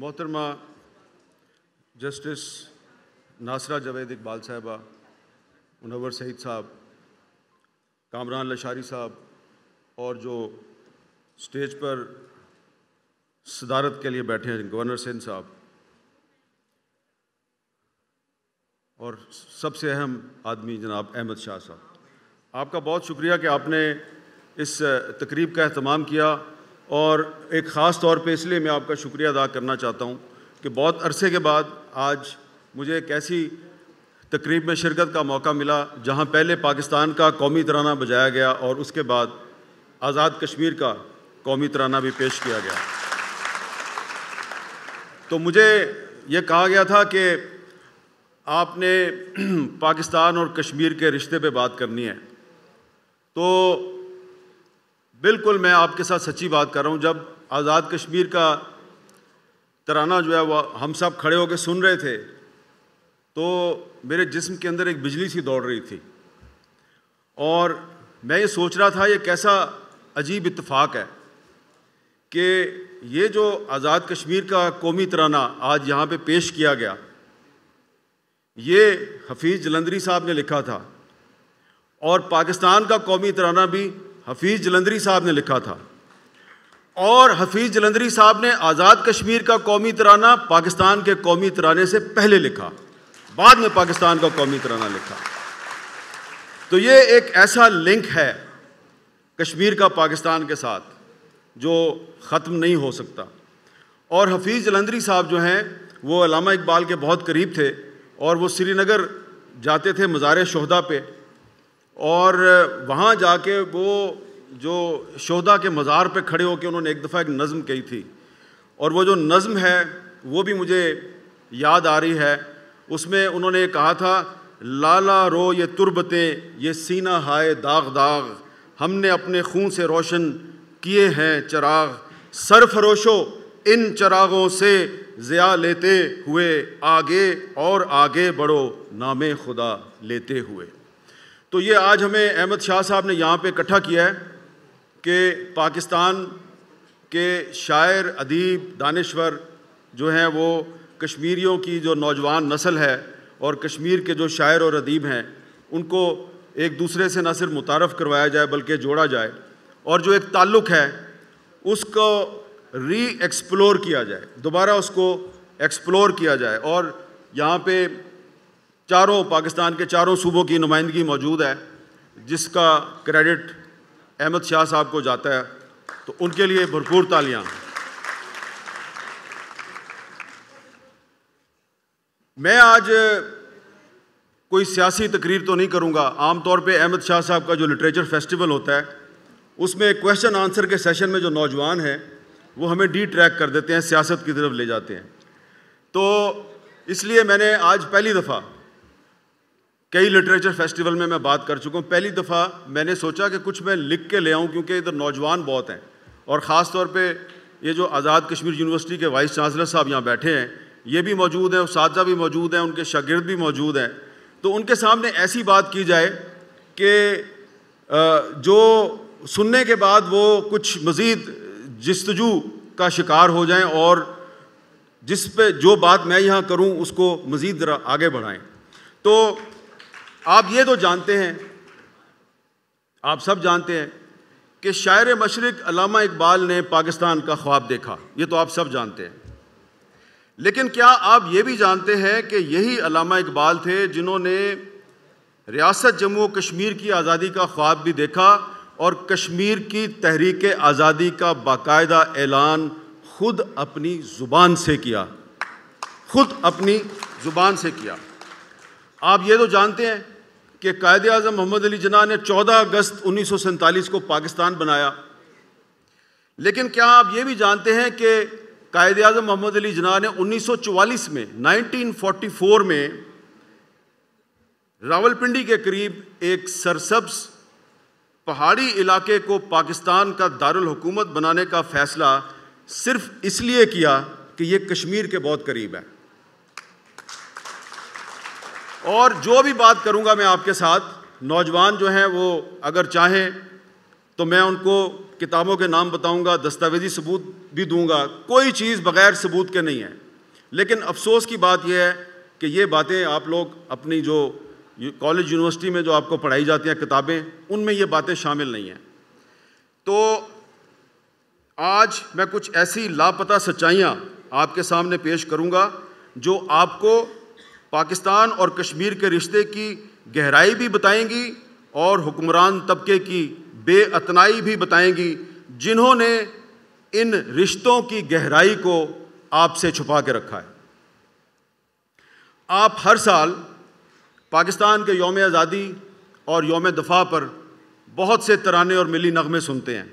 मोहतरमा जस्टिस नासरा जावेद इकबाल साहबा मुनवर सईद साहब कामरान लशारी साहब और जो स्टेज पर सदारत के लिए बैठे हैं गवर्नर सिंह साहब और सबसे अहम आदमी जनाब अहमद शाह साहब आपका बहुत शुक्रिया कि आपने इस तकरीब का अहतमाम किया और एक ख़ास तौर पे इसलिए मैं आपका शुक्रिया अदा करना चाहता हूँ कि बहुत अरसे के बाद आज मुझे एक ऐसी तकरीब में शिरकत का मौका मिला जहाँ पहले पाकिस्तान का कौमी तराना बजाया गया और उसके बाद आज़ाद कश्मीर का कौमी तराना भी पेश किया गया तो मुझे ये कहा गया था कि आपने पाकिस्तान और कश्मीर के रिश्ते पे बात करनी है तो बिल्कुल मैं आपके साथ सच्ची बात कर रहा हूँ जब आज़ाद कश्मीर का तराना जो है वह हम सब खड़े होकर सुन रहे थे तो मेरे जिस्म के अंदर एक बिजली सी दौड़ रही थी और मैं ये सोच रहा था ये कैसा अजीब इतफाक़ है कि ये जो आज़ाद कश्मीर का कौमी तराना आज यहाँ पे पेश किया गया ये हफीज़ जलंधरी साहब ने लिखा था और पाकिस्तान का कौमी तराना भी हफीज़ जलंधरी साहब ने लिखा था और हफीज़ जलंधरी साहब ने आज़ाद कश्मीर का कौमी तराना पाकिस्तान के कौमी तराने से पहले लिखा बाद में पाकिस्तान का कौमी तराना लिखा तो ये एक ऐसा लिंक है कश्मीर का पाकिस्तान के साथ जो ख़त्म नहीं हो सकता और हफीज़ जलंधरी साहब जो हैं वो अलामा इकबाल के बहुत करीब थे और वो श्रीनगर जाते थे मज़ार शहदा पे और वहाँ जाके वो जो शोदा के मज़ार पे खड़े होकर उन्होंने एक दफ़ा एक नज़म कही थी और वो जो नज़म है वो भी मुझे याद आ रही है उसमें उन्होंने कहा था लाला रो ये तुरबतें ये सीना हाय दाग दाग हमने अपने खून से रोशन किए हैं चराग फरोशो इन चरागों से ज़िया लेते हुए आगे और आगे बढ़ो नामे खुदा लेते हुए तो ये आज हमें अहमद शाह साहब ने यहाँ पे इकट्ठा किया है कि पाकिस्तान के शायर अदीब दानश्वर जो हैं वो कश्मीरियों की जो नौजवान नस्ल है और कश्मीर के जो शायर और अदीब हैं उनको एक दूसरे से ना सिर्फ मुतारफ़ करवाया जाए बल्कि जोड़ा जाए और जो एक ताल्लुक़ है उसको री एक्सप्लोर किया जाए दोबारा उसको एक्सप्लोर किया जाए और यहाँ पे चारों पाकिस्तान के चारों सूबों की नुमाइंदगी मौजूद है जिसका क्रेडिट अहमद शाह साहब को जाता है तो उनके लिए भरपूर तालियां मैं आज कोई सियासी तकरीर तो नहीं करूंगा आम तौर पे अहमद शाह साहब का जो लिटरेचर फेस्टिवल होता है उसमें क्वेश्चन आंसर के सेशन में जो नौजवान हैं वो हमें डी ट्रैक कर देते हैं सियासत की तरफ ले जाते हैं तो इसलिए मैंने आज पहली दफ़ा कई लिटरेचर फेस्टिवल में मैं बात कर चुका हूँ पहली दफ़ा मैंने सोचा कि कुछ मैं लिख के ले आऊँ क्योंकि इधर नौजवान बहुत हैं और ख़ास तौर पर ये जो आज़ाद कश्मीर यूनिवर्सिटी के वाइस चांसलर साहब यहाँ बैठे हैं ये भी मौजूद हैं उसजा भी मौजूद हैं उनके शागिर्द भी मौजूद हैं तो उनके सामने ऐसी बात की जाए कि जो सुनने के बाद वो कुछ मज़ीद जस्तजू का शिकार हो जाएं और जिस पे जो बात मैं यहाँ करूँ उसको मज़ीद आगे बढ़ाएं तो आप ये तो जानते हैं आप सब जानते हैं कि शायर मशरक अलामा इकबाल ने पाकिस्तान का ख्वाब देखा ये तो आप सब जानते हैं लेकिन क्या आप ये भी जानते हैं कि यही अलामा इकबाल थे जिन्होंने रियासत जम्मू कश्मीर की आज़ादी का ख्वाब भी देखा और कश्मीर की तहरीक आज़ादी का बाकायदा ऐलान खुद अपनी ज़ुबान से किया खुद अपनी ज़ुबान से किया आप ये तो जानते हैं कि कायद अजम मोहम्मद अली जना ने 14 अगस्त उन्नीस को पाकिस्तान बनाया लेकिन क्या आप ये भी जानते हैं कि कायद अजम मोहम्मद अली जना ने 1944 में 1944 में रावलपिंडी के करीब एक सरसब्स पहाड़ी इलाके को पाकिस्तान का दारुल हुकूमत बनाने का फैसला सिर्फ इसलिए किया कि ये कश्मीर के बहुत करीब है और जो भी बात करूँगा मैं आपके साथ नौजवान जो हैं वो अगर चाहें तो मैं उनको किताबों के नाम बताऊंगा दस्तावेजी सबूत भी दूंगा कोई चीज़ बग़ैर सबूत के नहीं है लेकिन अफसोस की बात यह है कि ये बातें आप लोग अपनी जो कॉलेज यूनिवर्सिटी में जो आपको पढ़ाई जाती हैं किताबें उनमें ये बातें शामिल नहीं हैं तो आज मैं कुछ ऐसी लापता सच्चाइयाँ आपके सामने पेश करूँगा जो आपको पाकिस्तान और कश्मीर के रिश्ते की गहराई भी बताएंगी और हुक्मरान तबके की बेअतनाई भी बताएंगी जिन्होंने इन रिश्तों की गहराई को आपसे छुपा के रखा है आप हर साल पाकिस्तान के योम आज़ादी और योम दफ़ा पर बहुत से तराने और मिली नगमे सुनते हैं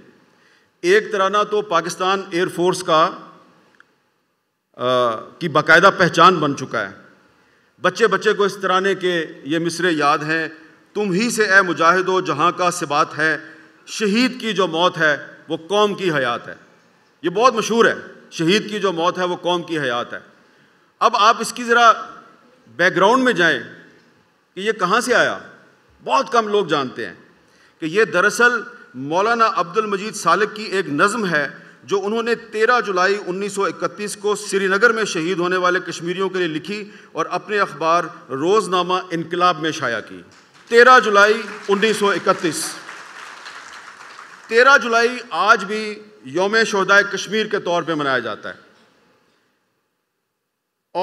एक तराना तो पाकिस्तान एयरफोर्स का आ, की बाकायदा पहचान बन चुका है बच्चे बच्चे को इस तराने के ये मिसरे याद हैं तुम ही से ए मुजाहिदो जहाँ का सिबात है शहीद की जो मौत है वो कौम की हयात है ये बहुत मशहूर है शहीद की जो मौत है वो कौम की हयात है अब आप इसकी ज़रा बैकग्राउंड में जाएं कि ये कहाँ से आया बहुत कम लोग जानते हैं कि ये दरअसल मौलाना अब्दुल मजीद सालिक की एक नज़म है जो उन्होंने 13 जुलाई 1931 को श्रीनगर में शहीद होने वाले कश्मीरियों के लिए लिखी और अपने अखबार रोज़नामा इनकलाब में शाया की 13 जुलाई 1931 13 जुलाई आज भी योम शहदाय कश्मीर के तौर पे मनाया जाता है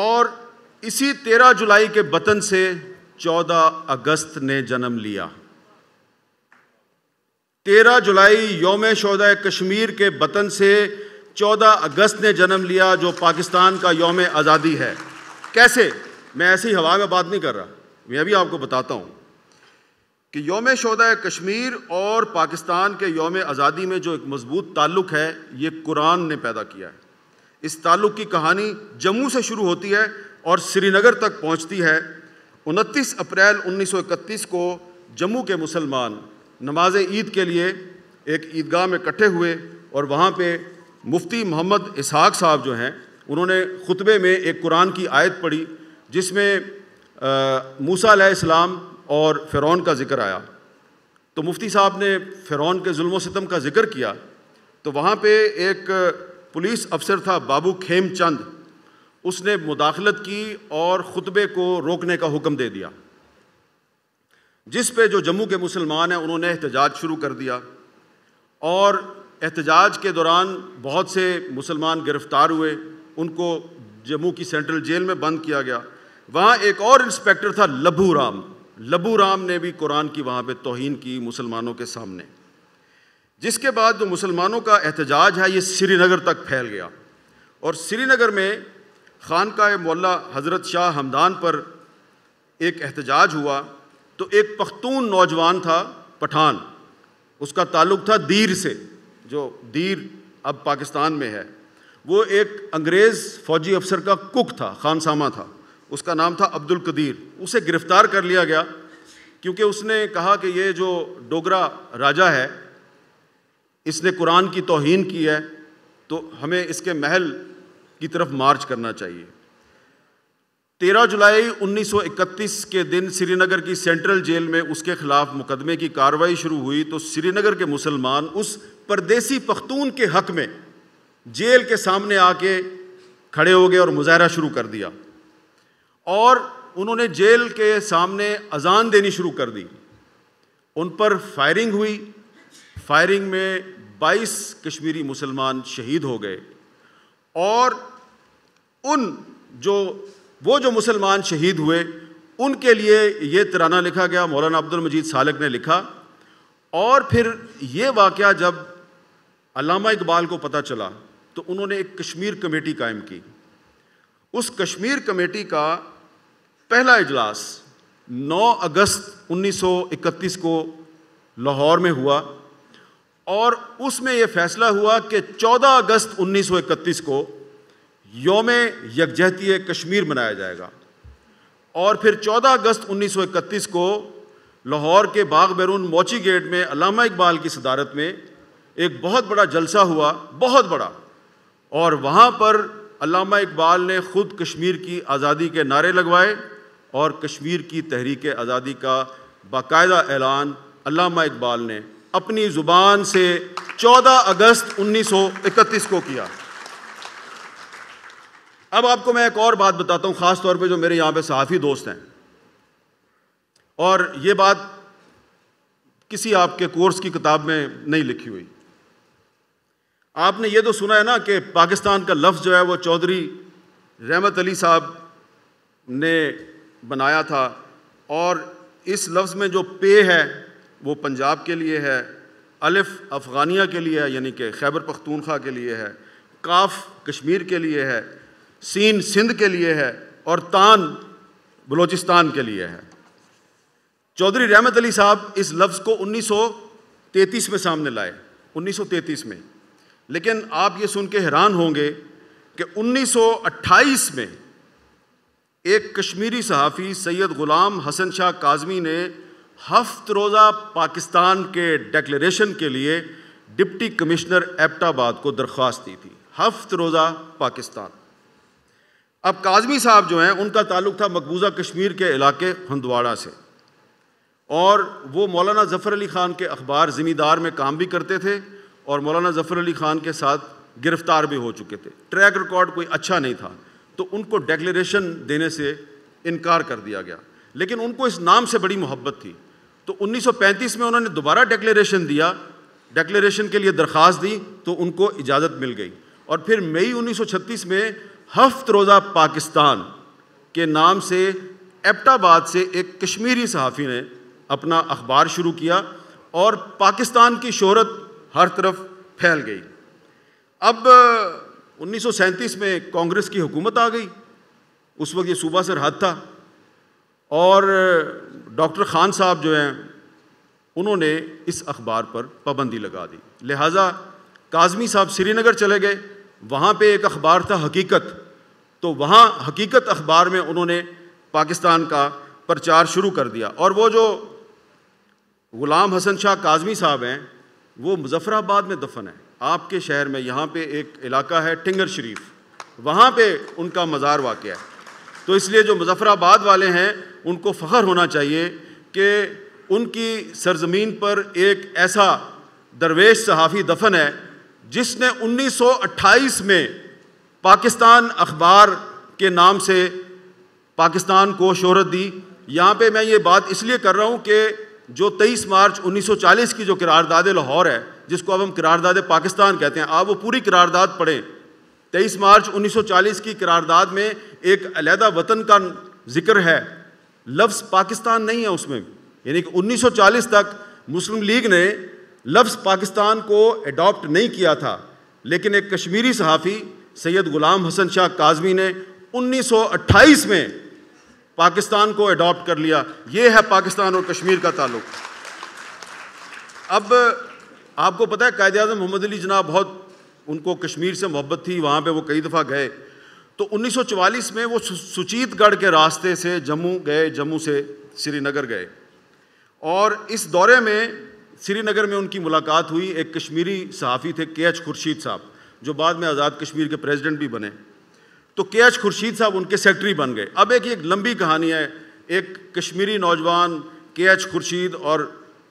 और इसी 13 जुलाई के बतन से 14 अगस्त ने जन्म लिया तेरह जुलाई योम शहदा कश्मीर के वतन से चौदह अगस्त ने जन्म लिया जो पाकिस्तान का योम आज़ादी है कैसे मैं ऐसी हवा में बात नहीं कर रहा मैं अभी आपको बताता हूँ कि योम शहदा कश्मीर और पाकिस्तान के योम आज़ादी में जो एक मजबूत ताल्लुक़ है ये कुरान ने पैदा किया है इस ताल्लुक़ की कहानी जम्मू से शुरू होती है और श्रीनगर तक पहुँचती है उनतीस अप्रैल इकतीस को जम्मू के मुसलमान नमाज ईद के लिए एक ईदगाह में इकट्ठे हुए और वहाँ पे मुफ्ती मोहम्मद इसहाक साहब जो हैं उन्होंने ख़ुतबे में एक कुरान की आयत पढ़ी जिसमें मूसा इस्लाम और फ़िरौन का ज़िक्र आया तो मुफ्ती साहब ने फ़िरौन के जुल्म सितम का ज़िक्र किया तो वहाँ पे एक पुलिस अफसर था बाबू खेमचंद उसने मुदाखलत की और ख़ुतबे को रोकने का हुक्म दे दिया जिस पे जो जम्मू के मुसलमान हैं उन्होंने एहतजाज शुरू कर दिया और एहतजाज के दौरान बहुत से मुसलमान गिरफ्तार हुए उनको जम्मू की सेंट्रल जेल में बंद किया गया वहाँ एक और इंस्पेक्टर था लभू राम लभू राम ने भी कुरान की वहाँ पे तोहन की मुसलमानों के सामने जिसके बाद जो मुसलमानों का एहतजाज है ये श्रीनगर तक फैल गया और श्रीनगर में खानक का मौला हज़रत शाह हमदान पर एक एहतजाज हुआ तो एक पख्तून नौजवान था पठान उसका ताल्लुक था दीर से जो दीर अब पाकिस्तान में है वो एक अंग्रेज़ फ़ौजी अफसर का कुक था खानसामा था उसका नाम था अब्दुल कदीर उसे गिरफ़्तार कर लिया गया क्योंकि उसने कहा कि ये जो डोगरा राजा है इसने कुरान की तोहन की है तो हमें इसके महल की तरफ मार्च करना चाहिए तेरह जुलाई 1931 के दिन श्रीनगर की सेंट्रल जेल में उसके खिलाफ मुकदमे की कार्रवाई शुरू हुई तो श्रीनगर के मुसलमान उस परदेसी पख्तून के हक में जेल के सामने आके खड़े हो गए और मुजाहरा शुरू कर दिया और उन्होंने जेल के सामने अजान देनी शुरू कर दी उन पर फायरिंग हुई फायरिंग में 22 कश्मीरी मुसलमान शहीद हो गए और उन जो वो जो मुसलमान शहीद हुए उनके लिए ये तराना लिखा गया मौलाना अब्दुल मजीद सालक ने लिखा और फिर ये वाक़ जब अलामा इकबाल को पता चला तो उन्होंने एक कश्मीर कमेटी कायम की उस कश्मीर कमेटी का पहला इजलास 9 अगस्त 1931 को लाहौर में हुआ और उसमें यह फैसला हुआ कि 14 अगस्त 1931 को योम यकजहती कश्मीर मनाया जाएगा और फिर 14 अगस्त 1931 को लाहौर के बाग बैरून मोची गेट में अलामा इकबाल की सदारत में एक बहुत बड़ा जलसा हुआ बहुत बड़ा और वहाँ पर अलामा इकबाल ने ख़ुद कश्मीर की आज़ादी के नारे लगवाए और कश्मीर की तहरीक आज़ादी का बाकायदा ऐलान अलामा इकबाल ने अपनी ज़ुबान से 14 अगस्त 1931 को किया अब आपको मैं एक और बात बताता हूँ ख़ास तौर पे जो मेरे यहाँ पे सहाफ़ी दोस्त हैं और ये बात किसी आपके कोर्स की किताब में नहीं लिखी हुई आपने ये तो सुना है ना कि पाकिस्तान का लफ्ज़ जो है वो चौधरी रहमत अली साहब ने बनाया था और इस लफ्ज़ में जो पे है वो पंजाब के लिए है अलिफ अफ़गानिया के लिए है यानी कि खैबर पख्तूनख्वा के लिए है काफ कश्मीर के लिए है सीन सिंध के लिए है और तान बलूचिस्तान के लिए है चौधरी रहमत अली साहब इस लफ्ज़ को 1933 में सामने लाए 1933 में लेकिन आप ये सुन के हैरान होंगे कि 1928 में एक कश्मीरी सहाफ़ी सैयद ग़ुलाम हसन शाह काजमी ने हफ्त रोज़ा पाकिस्तान के डेक्लेशन के लिए डिप्टी कमिश्नर एबटाबाद को दरख्वास्त दी थी हफ्त रोज़ा पाकिस्तान अब काजमी साहब जो हैं उनका ताल्लुक था मकबूजा कश्मीर के इलाके हंदवाड़ा से और वो मौलाना ज़फ़र अली ख़ान के अखबार ज़िमीदार में काम भी करते थे और मौलाना ज़फ़र अली ख़ान के साथ गिरफ़्तार भी हो चुके थे ट्रैक रिकॉर्ड कोई अच्छा नहीं था तो उनको डेक्लेशन देने से इनकार कर दिया गया लेकिन उनको इस नाम से बड़ी मोहब्बत थी तो 1935 में उन्होंने दोबारा डेक्लेशन दिया डेक्लेशन के लिए दरख्वास्त दी तो उनको इजाज़त मिल गई और फिर मई 1936 में हफ्त रोज़ा पाकिस्तान के नाम से एबटाबाद से एक कश्मीरी सहाफ़ी ने अपना अखबार शुरू किया और पाकिस्तान की शहरत हर तरफ फैल गई अब उन्नीस में कांग्रेस की हुकूमत आ गई उस वक्त ये सूबा सरहद था और डॉक्टर ख़ान साहब जो हैं उन्होंने इस अखबार पर पाबंदी लगा दी लिहाजा काजमी साहब श्रीनगर चले गए वहाँ पे एक अखबार था हकीकत तो वहाँ हकीकत अखबार में उन्होंने पाकिस्तान का प्रचार शुरू कर दिया और वो जो ग़ुलाम हसन शाह काजमी साहब हैं वो मुजफ़राबाद में दफन है आपके शहर में यहाँ पे एक इलाका है टिंगर शरीफ वहाँ पे उनका मज़ार वाक़ है तो इसलिए जो मुजफ़राबाद वाले हैं उनको फ़ख्र होना चाहिए कि उनकी सरजमीन पर एक ऐसा दरवेश सहाफ़ी दफन है जिसने 1928 में पाकिस्तान अखबार के नाम से पाकिस्तान को शहरत दी यहाँ पे मैं ये बात इसलिए कर रहा हूँ कि जो 23 मार्च 1940 की जो करारदाद लाहौर है जिसको अब हम करारदाद पाकिस्तान कहते हैं आप वो पूरी करारदाद पढ़ें 23 मार्च 1940 की करारदाद में एक अलहदा वतन का जिक्र है लफ्ज़ पाकिस्तान नहीं है उसमें यानी कि 1940 तक मुस्लिम लीग ने लफ्ज़ पाकिस्तान को एडॉप्ट नहीं किया था लेकिन एक कश्मीरी सहाफ़ी सैयद ग़ुलाम हसन शाह काजमी ने 1928 में पाकिस्तान को अडोप्ट कर लिया ये है पाकिस्तान और कश्मीर का ताल्लुक अब आपको पता है कायद अजम मोहम्मद अली जना बहुत उनको कश्मीर से मोहब्बत थी वहाँ पे वो कई दफ़ा गए तो 1944 में वो सुचीतगढ़ के रास्ते से जम्मू गए जम्मू से श्रीनगर गए और इस दौरे में श्रीनगर में उनकी मुलाकात हुई एक कश्मीरी सहाफ़ी थे के एच खुर्शीद साहब जो बाद में आज़ाद कश्मीर के प्रेसिडेंट भी बने तो के एच खुर्शीद साहब उनके सेक्रेटरी बन गए अब एक एक लंबी कहानी है एक कश्मीरी नौजवान के एच खुर्शीद और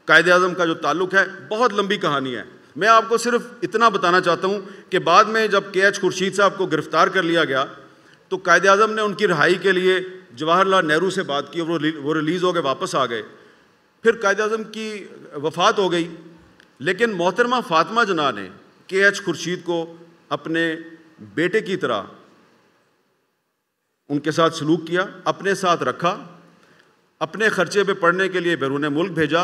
कायद अजम का जो ताल्लुक है बहुत लंबी कहानी है मैं आपको सिर्फ इतना बताना चाहता हूँ कि बाद में जब के एच खुर्शीद साहब को गिरफ़्तार कर लिया गया तो कायद अजम ने उनकी रहाई के लिए जवाहरलाल नेहरू से बात की वो रिलीज़ होकर वापस आ गए फिर कायद अजम की वफात हो गई लेकिन मोहतरमा फातमा जना ने के एच खुर्शीद को अपने बेटे की तरह उनके साथ सलूक किया अपने साथ रखा अपने ख़र्चे पे पढ़ने के लिए बैरून मुल्क भेजा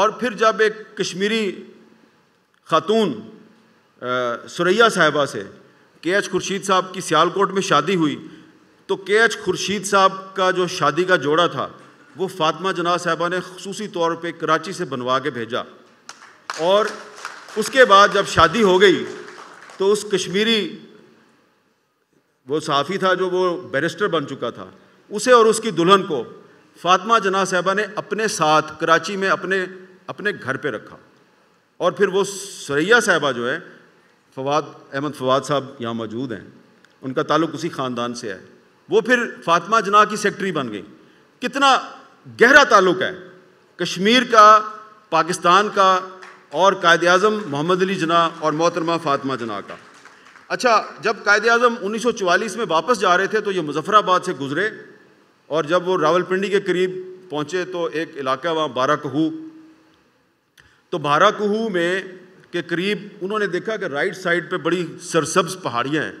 और फिर जब एक कश्मीरी खातून सुरैया साहिबा से के एच खुर्शीद साहब की सियालकोट में शादी हुई तो के एच खुर्शीद साहब का जो शादी का जोड़ा था वो फातिमा जना साहबा ने खूसी तौर पर कराची से बनवा के भेजा और उसके बाद जब शादी हो गई तो उस कश्मीरी वो साफ़ी था जो वो बैरिस्टर बन चुका था उसे और उसकी दुल्हन को फातिमा जना साहबा ने अपने साथ कराची में अपने अपने घर पे रखा और फिर वो सरैया साहबा जो है फवाद अहमद फवाद साहब यहाँ मौजूद हैं उनका ताल्लुक़ उसी ख़ानदान से है वो फिर फातिमा जना की सेक्रेटरी बन गई कितना गहरा ताल्लुक है कश्मीर का पाकिस्तान का और कायद अजम मोहम्मद अली जना और मोहतरमा फातमा जना का अच्छा जब कायद अजम 1944 में वापस जा रहे थे तो ये मुजफ़राबाद से गुज़रे और जब वो रावलपिंडी के करीब पहुँचे तो एक इलाका वहाँ बाराकहू तो बाराकहू में के करीब उन्होंने देखा कि राइट साइड पे बड़ी सरसब्ज पहाड़ियाँ हैं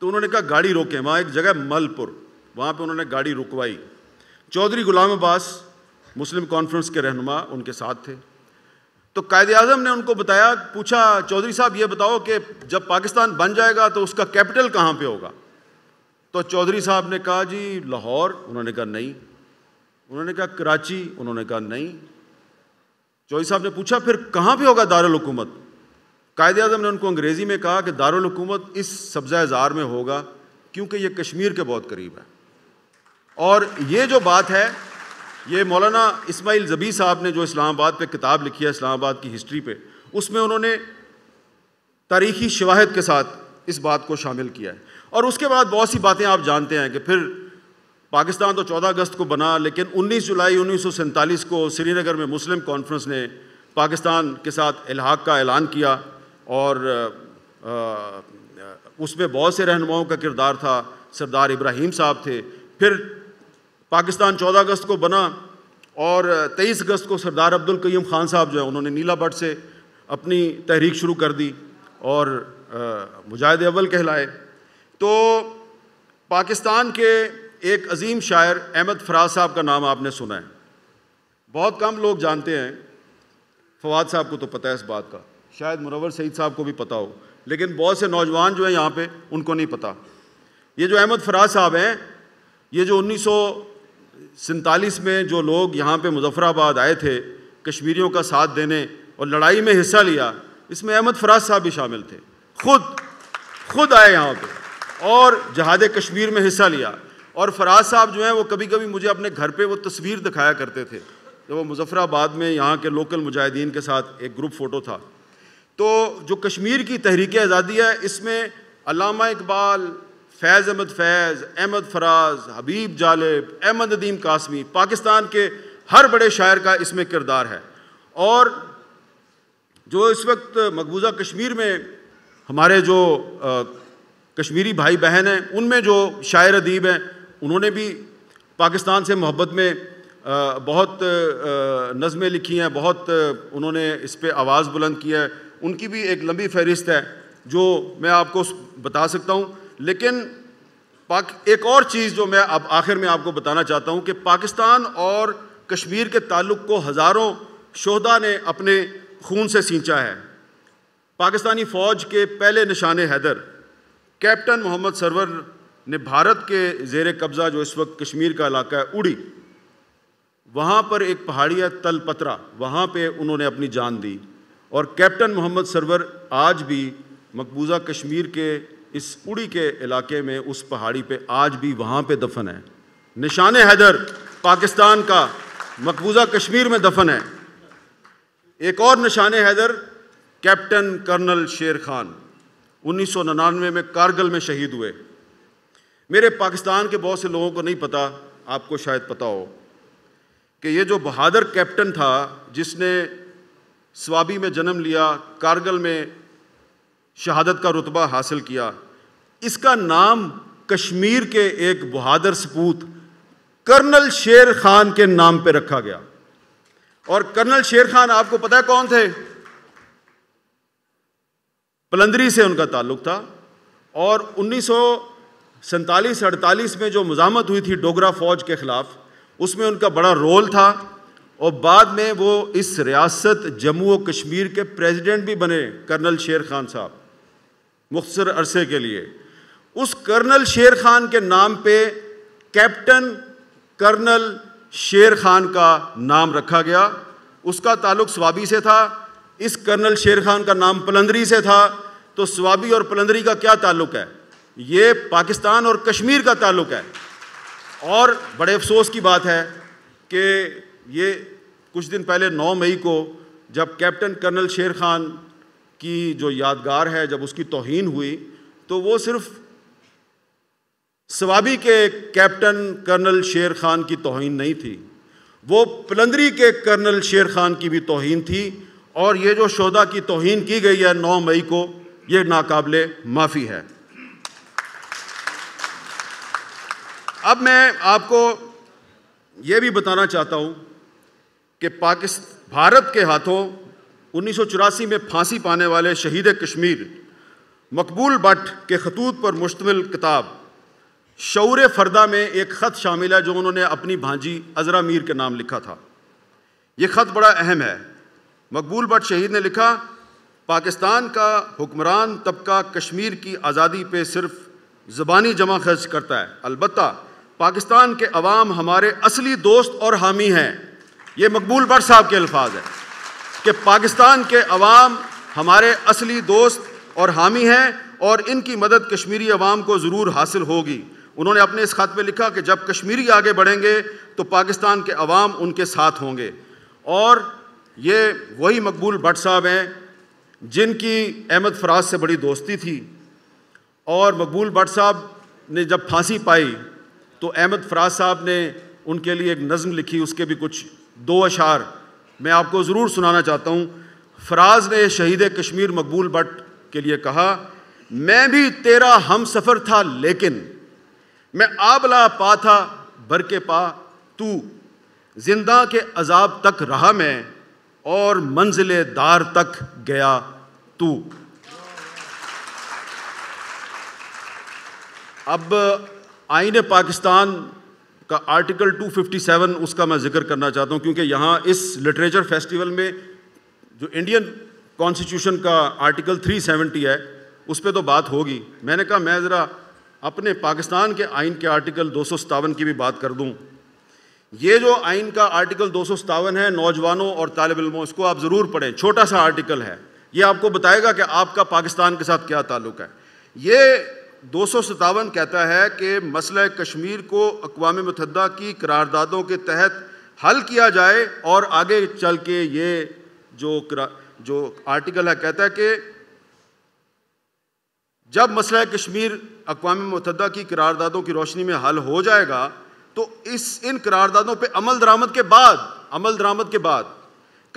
तो उन्होंने कहा गाड़ी रोकें वहाँ एक जगह मलपुर वहाँ पे उन्होंने गाड़ी रुकवाई चौधरी गुलाम अब्बास मुस्लिम कॉन्फ्रेंस के रहनुमा उनके साथ थे तो कायद अजम ने उनको बताया पूछा चौधरी साहब ये बताओ कि जब पाकिस्तान बन जाएगा तो उसका कैपिटल कहाँ पे होगा तो चौधरी साहब ने कहा जी लाहौर उन्होंने कहा नहीं उन्होंने कहा कराची उन्होंने कहा नहीं चौधरी साहब ने पूछा फिर कहाँ पे होगा दारकूमत कायद अजम ने उनको अंग्रेज़ी में कहा कि दारकूमत इस सब्ज़ा में होगा क्योंकि ये कश्मीर के बहुत करीब है और ये जो बात है ये मौलाना इस्माइल जबी साहब ने जो इस्लामाबाद पे किताब लिखी है इस्लामाबाद की हिस्ट्री पे उसमें उन्होंने तारीखी शवाहद के साथ इस बात को शामिल किया है और उसके बाद बहुत सी बातें आप जानते हैं कि फिर पाकिस्तान तो 14 अगस्त को बना लेकिन 19 जुलाई उन्नीस को श्रीनगर में मुस्लिम कॉन्फ्रेंस ने पाकिस्तान के साथ इलाहाक का ऐलान किया और उसमें बहुत से रहनुमाओं का किरदार था सरदार इब्राहिम साहब थे फिर पाकिस्तान 14 अगस्त को बना और 23 अगस्त को सरदार अब्दुल कईम खान साहब जो है उन्होंने नीला भट्ट से अपनी तहरीक शुरू कर दी और मुजाहिद अव्वल कहलाए तो पाकिस्तान के एक अजीम शायर अहमद फराज साहब का नाम आपने सुना है बहुत कम लोग जानते हैं फवाद साहब को तो पता है इस बात का शायद मुरवर सईद साहब को भी पता हो लेकिन बहुत से नौजवान जो हैं यहाँ पे उनको नहीं पता ये जो अहमद फराज साहब हैं ये जो उन्नीस सैंतालीस में जो लोग यहाँ पे मुजफ़राबाद आए थे कश्मीरियों का साथ देने और लड़ाई में हिस्सा लिया इसमें अहमद फराज साहब भी शामिल थे खुद खुद आए यहाँ पे और जहाद कश्मीर में हिस्सा लिया और फराज साहब जो हैं वो कभी कभी मुझे अपने घर पे वो तस्वीर दिखाया करते थे जब वो मुजफ़राबाद में यहाँ के लोकल मुजाहिदीन के साथ एक ग्रुप फ़ोटो था तो जो कश्मीर की तहरीक आज़ादी है इसमें अलामा इकबाल फैज़ अहमद फैज़ अहमद फराज हबीब जालिब अहमद नदीम कासमी पाकिस्तान के हर बड़े शायर का इसमें किरदार है और जो इस वक्त मकबूजा कश्मीर में हमारे जो आ, कश्मीरी भाई बहन हैं उनमें जो शायर अदीब हैं उन्होंने भी पाकिस्तान से मोहब्बत में आ, बहुत नज़में लिखी हैं बहुत उन्होंने इस पर आवाज़ बुलंद की है उनकी भी एक लंबी फहरिस्त है जो मैं आपको बता सकता हूँ लेकिन पाक एक और चीज़ जो मैं अब आखिर में आपको बताना चाहता हूँ कि पाकिस्तान और कश्मीर के ताल्लुक़ को हज़ारों शहदा ने अपने खून से सींचा है पाकिस्तानी फ़ौज के पहले निशान हैदर कैप्टन मोहम्मद सरवर ने भारत के जेर कब्ज़ा जो इस वक्त कश्मीर का इलाका है उड़ी वहाँ पर एक पहाड़ी है तलपत्रा वहाँ पर उन्होंने अपनी जान दी और कैप्टन मोहम्मद सरवर आज भी मकबूजा कश्मीर के इस उड़ी के इलाके में उस पहाड़ी पे आज भी वहाँ पे दफन है निशान हैदर पाकिस्तान का मकबूजा कश्मीर में दफन है एक और निशान हैदर कैप्टन कर्नल शेर खान 1999 में कारगिल में शहीद हुए मेरे पाकिस्तान के बहुत से लोगों को नहीं पता आपको शायद पता हो कि ये जो बहादुर कैप्टन था जिसने स्वाबी में जन्म लिया कारगिल में शहादत का रुतबा हासिल किया इसका नाम कश्मीर के एक बहादुर सपूत कर्नल शेर खान के नाम पे रखा गया और कर्नल शेर खान आपको पता है कौन थे पलंदरी से उनका ताल्लुक था और उन्नीस सौ अड़तालीस में जो मुजामत हुई थी डोगरा फौज के ख़िलाफ़ उसमें उनका बड़ा रोल था और बाद में वो इस रियासत जम्मू और कश्मीर के प्रेसिडेंट भी बने कर्नल शेर खान साहब मुख्तर अरसे के लिए उस कर्नल शेर खान के नाम पे कैप्टन कर्नल शेर खान का नाम रखा गया उसका ताल्लुक स्वाबी से था इस कर्नल शेर खान का नाम पलंदरी से था तो स्वाबी और पलंदरी का क्या ताल्लुक है ये पाकिस्तान और कश्मीर का ताल्लुक है और बड़े अफसोस की बात है कि ये कुछ दिन पहले 9 मई को जब कैप्टन कर्नल शेर खान की जो यादगार है जब उसकी तोहन हुई तो वो सिर्फ़ सवाबी के कैप्टन कर्नल शेर खान की तोहन नहीं थी वो पलंदरी के कर्नल शेर खान की भी तोहन थी और ये जो शोदा की तोहन की गई है नौ मई को ये नाकबले माफ़ी है अब मैं आपको ये भी बताना चाहता हूँ कि पाकिस्तान भारत के हाथों उन्नीस में फांसी पाने वाले शहीद कश्मीर मकबूल भट्ट के खतूत पर मुश्तमिल किताब शौर फरदा में एक ख़त शामिल है जो उन्होंने अपनी भांजी अजरा मीर के नाम लिखा था ये ख़त बड़ा अहम है मकबूल भट्ट शहीद ने लिखा पाकिस्तान का हुक्मरान तबका कश्मीर की आज़ादी पे सिर्फ ज़बानी जमा खर्च करता है अलबत् पाकिस्तान के अवाम हमारे असली दोस्त और हामी हैं ये मकबूल भट्ट साहब के अल्फाज हैं कि पाकिस्तान के अवाम हमारे असली दोस्त और हामी हैं और इनकी मदद कश्मीरी अवाम को ज़रूर हासिल होगी उन्होंने अपने इस ख़त में लिखा कि जब कश्मीरी आगे बढ़ेंगे तो पाकिस्तान के अवाम उनके साथ होंगे और ये वही मकबूल भट्ट साहब हैं जिनकी अहमद फराज से बड़ी दोस्ती थी और मकबूल भट्ट साहब ने जब फांसी पाई तो अहमद फराज साहब ने उनके लिए एक नज़म लिखी उसके भी कुछ दो अशार मैं आपको ज़रूर सुनाना चाहता हूँ फराज ने शहीद कश्मीर मकबूल भट्ट के लिए कहा मैं भी तेरा हम सफ़र था लेकिन मैं आबला पा था भर के पा तू जिंदा के अजाब तक रहा मैं और मंजिल दार तक गया तू अब आइन पाकिस्तान का आर्टिकल 257 उसका मैं जिक्र करना चाहता हूं क्योंकि यहाँ इस लिटरेचर फेस्टिवल में जो इंडियन कॉन्स्टिट्यूशन का आर्टिकल 370 है उस पर तो बात होगी मैंने कहा मैं ज़रा अपने पाकिस्तान के आइन के आर्टिकल दो की भी बात कर दूँ ये जो आइन का आर्टिकल दो है नौजवानों और तालब इलमों इसको आप ज़रूर पढ़ें छोटा सा आर्टिकल है ये आपको बताएगा कि आपका पाकिस्तान के साथ क्या ताल्लुक है ये दो कहता है कि मसला कश्मीर को अकवा मतदा की करारदादों के तहत हल किया जाए और आगे चल के ये जो जो आर्टिकल है कहता है कि जब मसला कश्मीर अकवा मतदा की करारदादों की रोशनी में हल हो जाएगा तो इस इन करारदादों पर अमल दरामद के बाद अमल दरामद के बाद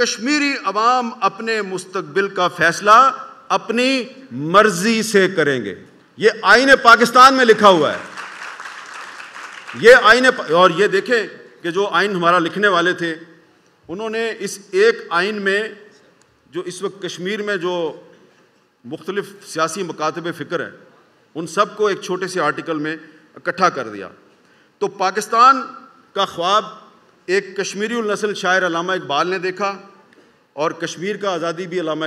कश्मीरी अवाम अपने मुस्तबिल का फैसला अपनी मर्जी से करेंगे ये आइन पाकिस्तान में लिखा हुआ है ये आइन और ये देखें कि जो आइन हमारा लिखने वाले थे उन्होंने इस एक आइन में जो इस वक्त कश्मीर में जो मुख्तलिफ सियासी मकातब फ़िक्र है उन सब को एक छोटे से आर्टिकल में इकट्ठा कर दिया तो पाकिस्तान का ख्वाब एक कश्मीरी नसल शायर अलामा इकबाल ने देखा और कश्मीर का आज़ादी भी अलामा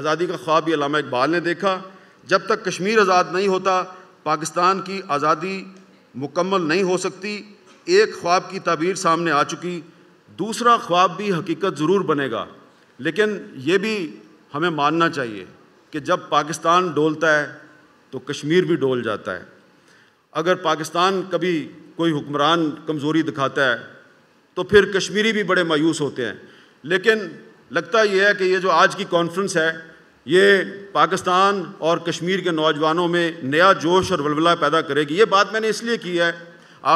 आज़ादी का ख्वाब भी अलामा इकबाल ने देखा जब तक कश्मीर आज़ाद नहीं होता पाकिस्तान की आज़ादी मुकम्मल नहीं हो सकती एक ख्वाब की तबीर सामने आ चुकी दूसरा ख्वाब भी हकीकत ज़रूर बनेगा लेकिन ये भी हमें मानना चाहिए कि जब पाकिस्तान डोलता है तो कश्मीर भी डोल जाता है अगर पाकिस्तान कभी कोई हुक्मरान कमज़ोरी दिखाता है तो फिर कश्मीरी भी बड़े मायूस होते हैं लेकिन लगता यह है कि ये जो आज की कॉन्फ्रेंस है ये पाकिस्तान और कश्मीर के नौजवानों में नया जोश और वलवला पैदा करेगी ये बात मैंने इसलिए की है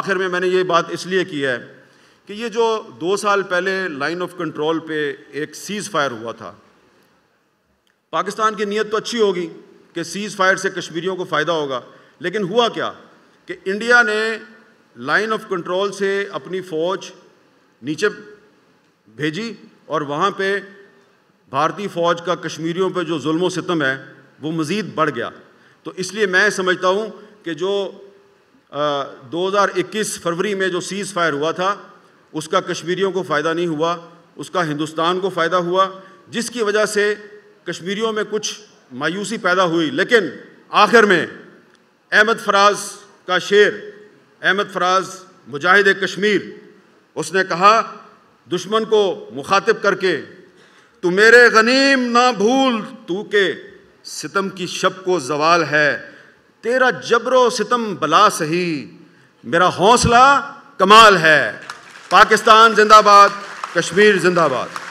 आखिर में मैंने ये बात इसलिए की है कि ये जो दो साल पहले लाइन ऑफ कंट्रोल पे एक सीज़ फायर हुआ था पाकिस्तान की नीयत तो अच्छी होगी कि सीज़ फायर से कश्मीरियों को फ़ायदा होगा लेकिन हुआ क्या कि इंडिया ने लाइन ऑफ कंट्रोल से अपनी फ़ौज नीचे भेजी और वहाँ पे भारतीय फ़ौज का कश्मीरियों पे जो जुल्म सितम है वो मज़ीद बढ़ गया तो इसलिए मैं समझता हूँ कि जो आ, 2021 फरवरी में जो सीज़ फायर हुआ था उसका कश्मीरियों को फ़ायदा नहीं हुआ उसका हिंदुस्तान को फ़ायदा हुआ जिसकी वजह से कश्मीरियों में कुछ मायूसी पैदा हुई लेकिन आखिर में अहमद फराज का शेर अहमद फराज मुजाहिद कश्मीर उसने कहा दुश्मन को मुखातिब करके तू मेरे गनीम ना भूल तू के सितम की शब को जवाल है तेरा जबरो सितम बला सही मेरा हौसला कमाल है पाकिस्तान जिंदाबाद कश्मीर जिंदाबाद